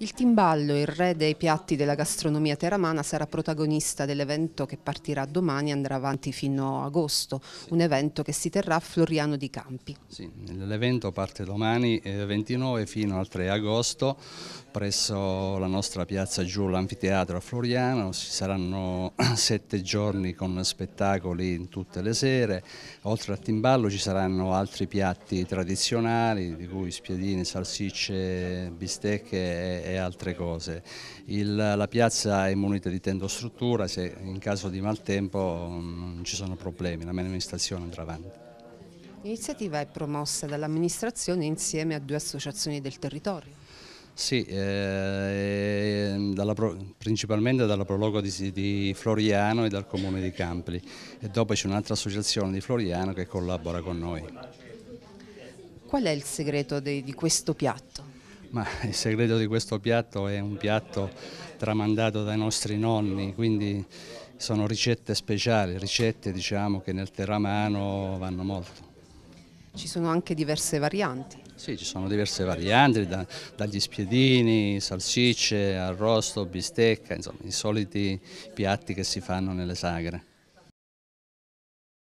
Il timballo, il re dei piatti della gastronomia teramana, sarà protagonista dell'evento che partirà domani e andrà avanti fino a agosto, sì. un evento che si terrà a Floriano di Campi. Sì, l'evento parte domani 29 eh, fino al 3 agosto presso la nostra piazza giù l'anfiteatro a Floriano, ci saranno sette giorni con spettacoli in tutte le sere, oltre al timballo ci saranno altri piatti tradizionali di cui spiedini, salsicce, bistecche e altre cose. Il, la piazza è munita di tendostruttura, se in caso di maltempo mm, non ci sono problemi, la amministrazione andrà avanti. L'iniziativa è promossa dall'amministrazione insieme a due associazioni del territorio. Sì, eh, dalla, principalmente dalla Prologo di, di, Floriano e dal Comune di Campli e dopo c'è un'altra associazione di Floriano che collabora con noi. Qual è il segreto de, di questo piatto? ma il segreto di questo piatto è un piatto tramandato dai nostri nonni, quindi sono ricette speciali, ricette diciamo, che nel terramano vanno molto. Ci sono anche diverse varianti. Sì, ci sono diverse varianti, da, dagli spiedini, salsicce, arrosto, bistecca, insomma i soliti piatti che si fanno nelle sagre.